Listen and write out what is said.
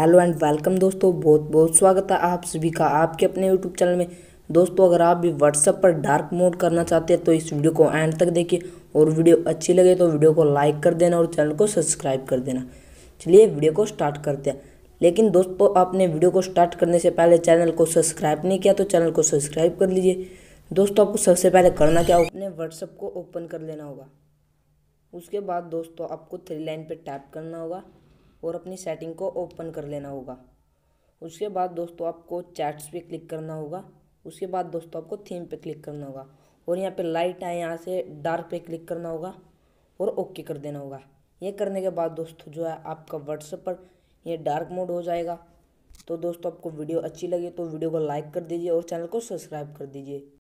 hello and welcome दोस्तों बहुत बहुत स्वागत है आप सभी का आपके अपने यूट्यूब चैनल में दोस्तों अगर आप भी व्हाट्सअप पर डार्क मोड करना चाहते हैं तो इस वीडियो को एंड तक देखिए और वीडियो अच्छी लगे तो वीडियो को लाइक कर देना और चैनल को सब्सक्राइब कर देना चलिए वीडियो को स्टार्ट करते हैं लेकिन दोस्तों आपने वीडियो को स्टार्ट करने से पहले चैनल को सब्सक्राइब नहीं किया तो चैनल को सब्सक्राइब कर लीजिए दोस्तों आपको सबसे पहले करना क्या अपने व्हाट्सअप को ओपन कर लेना होगा उसके बाद दोस्तों आपको थ्री लाइन पर टैप करना होगा और अपनी सेटिंग को ओपन कर लेना होगा उसके बाद दोस्तों आपको चैट्स पे क्लिक करना होगा उसके बाद दोस्तों आपको थीम पे क्लिक करना होगा और यहाँ पे लाइट आए यहाँ से डार्क पे क्लिक करना होगा और ओके कर देना होगा ये करने के बाद दोस्तों जो है आपका व्हाट्सएप पर ये डार्क मोड हो जाएगा तो दोस्तों आपको वीडियो अच्छी लगी तो वीडियो को लाइक कर दीजिए और चैनल को सब्सक्राइब कर दीजिए